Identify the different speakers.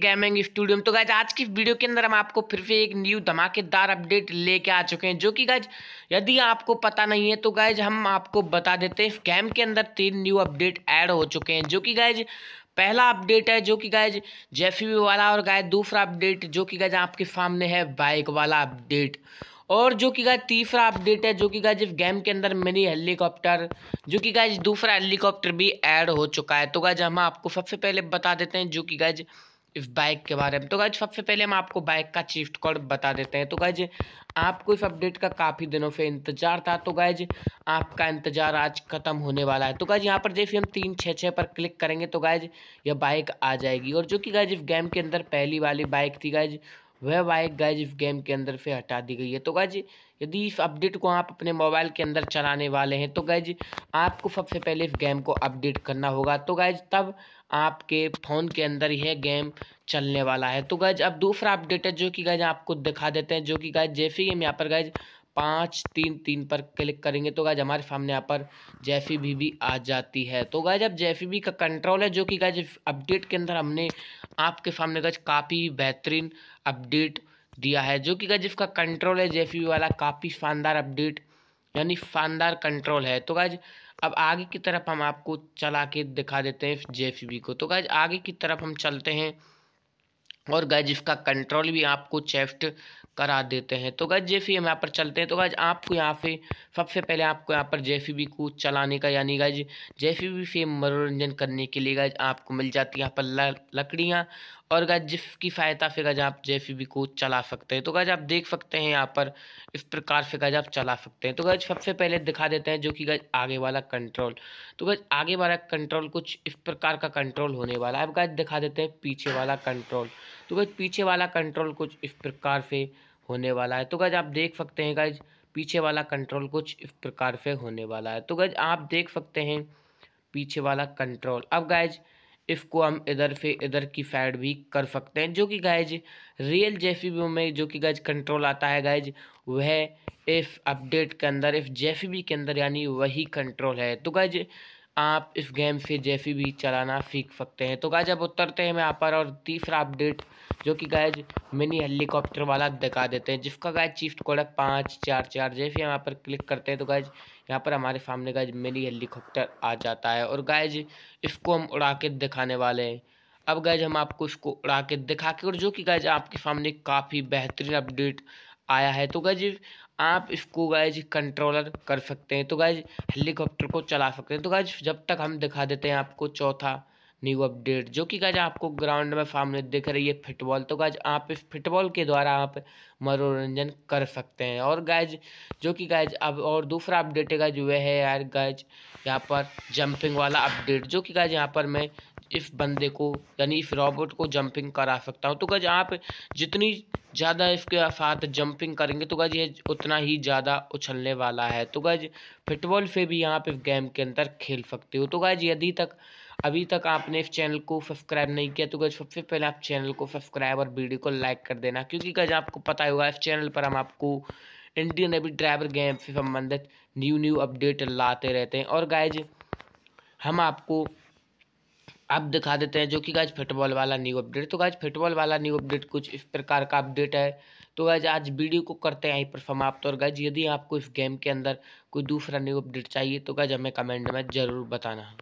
Speaker 1: gaming studio तो guys आज की वीडियो के अंदर हम आपको फिर से एक न्यू धमाकेदार अपडेट लेके आ चुके हैं जो कि गाइज यदि आपको पता नहीं है तो गाइज हम आपको बता देते हैं गेम के अंदर तीन न्यू अपडेट ऐड हो चुके हैं जो कि गाइज पहला अपडेट है जो कि गाइज जेफी वाला और गाय दूसरा अपडेट जो कि गाइज आपके सामने है बाइक वाला अपडेट और जो कि गाय तीसरा अपडेट है जो कि गाय गेम के अंदर मिनी हेलीकॉप्टर जो कि गाय दूसरा हेलीकॉप्टर भी ऐड हो चुका है तो गाय हम आपको सबसे पहले बता देते हैं जो कि गाय इस बाइक के बारे में तो गाइज सबसे पहले हम आपको बाइक का चीफ्ट कोड बता देते हैं तो गाइज आपको इस अपडेट का काफ़ी दिनों से इंतजार था तो गाइज आपका इंतजार आज खत्म होने वाला है तो गाइज यहाँ पर जैसे हम तीन छः छः पर क्लिक करेंगे तो गाइज यह बाइक आ जाएगी और जो कि गाइज इस गेम के अंदर पहली वाली बाइक थी गाइज वह बाइक गाइज इस गेम के अंदर से हटा दी गई है तो गाइज यदि इस अपडेट को आप अपने मोबाइल के अंदर चलाने वाले हैं तो गाइज आपको सबसे पहले इस गेम को अपडेट करना होगा तो गाइज तब आपके फ़ोन के अंदर यह गेम चलने वाला है तो गाइज अब दूसरा अपडेट है जो कि गाइज आपको दिखा देते हैं जो कि गाइज जैसे ही हम यहाँ पर गाइज पाँच तीन तीन पर क्लिक करेंगे तो गाज हमारे सामने यहाँ पर जेफी भी भी आ जाती है तो गाज अब जेफी भी का कंट्रोल है जो कि गाज अपडेट के अंदर हमने आपके सामने गज काफ़ी बेहतरीन अपडेट दिया है जो कि गज इसका कंट्रोल है जेफी वाला काफ़ी शानदार अपडेट यानी शानदार कंट्रोल है तो गाज अब आगे की तरफ हम आपको चला के दिखा देते हैं जेफी को तो गाज आगे की तरफ हम चलते हैं और गज इसका कंट्रोल भी आपको चेस्ट करा देते हैं तो गज जेफी e हम यहाँ पर चलते हैं तो गज आपको यहाँ पे सबसे पहले आपको यहाँ पर जेफी e को चलाने का यानी गज जेफी e फेम मनोरंजन करने के लिए गज आपको मिल जाती है यहाँ पर लकड़ियाँ और गज जिसकी सहायता से गज आप जेफी को चला सकते हैं तो गज आप देख सकते हैं यहाँ पर इस प्रकार से गज आप चला सकते हैं तो गज सबसे पहले दिखा देते हैं जो कि गज आगे वाला कंट्रोल तो गज आगे वाला कंट्रोल कुछ इस प्रकार का कंट्रोल होने वाला है अब गज दिखा देते हैं पीछे वाला कंट्रोल तो गज पीछे वाला कंट्रोल कुछ इस प्रकार से होने वाला है तो गज आप देख सकते हैं गज पीछे वाला कंट्रोल कुछ इस प्रकार से होने वाला है तो गज आप देख सकते हैं पीछे वाला कंट्रोल अब गैज इसको हम इधर से इधर की साइड भी कर सकते हैं जो कि गैज रियल जेसी में जो कि गैज कंट्रोल आता है गैज वह इस अपडेट के अंदर इस जेसी के अंदर यानी वही कंट्रोल है तो गैज आप इस गेम से जैसे भी चलाना सीख सकते हैं तो गाय जब उतरते हैं मैं यहाँ पर और तीसरा अपडेट जो कि गाय मिनी हेलीकॉप्टर वाला दिखा देते हैं जिसका गाय चीफ कोडक पाँच चार चार जैसे यहाँ पर क्लिक करते हैं तो गाय यहाँ पर हमारे सामने गाय मिनी हेलीकॉप्टर आ जाता है और गाय इसको हम उड़ा के दिखाने वाले हैं अब गैज हम आपको इसको उड़ा के दिखा के और जो कि गैज आपके सामने काफ़ी बेहतरीन अपडेट आया है तो गाइज आप इसको गाइज कंट्रोलर कर सकते हैं तो गाइज हेलीकॉप्टर को चला सकते हैं तो गाइज जब तक हम दिखा देते हैं आपको चौथा न्यू अपडेट जो कि गाज आपको ग्राउंड में सामने दिख रही है फुटबॉल तो गाज आप इस फुटबॉल के द्वारा आप मनोरंजन कर सकते हैं और गाज जो कि गाज अब और दूसरा अपडेट है जो वह है यार गाज यहाँ पर जंपिंग वाला अपडेट जो कि गाज यहाँ पर मैं इस बंदे को यानी इस रॉबोट को जंपिंग करा सकता हूँ तो गज आप जितनी ज़्यादा इसके साथ जंपिंग करेंगे तो गज ये उतना ही ज़्यादा उछलने वाला है तो गज फुटबॉल से भी यहाँ पे गेम के अंदर खेल सकते हो तो गज यदि तक अभी तक आपने इस चैनल को सब्सक्राइब नहीं किया तो गज सबसे पहले आप चैनल को सब्सक्राइब और वीडियो को लाइक कर देना क्योंकि गज आपको पता होगा इस चैनल पर हम आपको इंडियन एवी ड्राइवर गेम से संबंधित न्यू न्यू अपडेट लाते रहते हैं और गाइज हम आपको अब दिखा देते हैं जो कि गाज फुटबॉल वाला न्यू अपडेट तो गाज फुटबॉल वाला न्यू अपडेट कुछ इस प्रकार का अपडेट है तो गाज आज वीडियो को करते हैं यहीं पर समाप्त और गाज यदि आपको इस गेम के अंदर कोई दूसरा न्यू अपडेट चाहिए तो गाज हमें कमेंट में ज़रूर बताना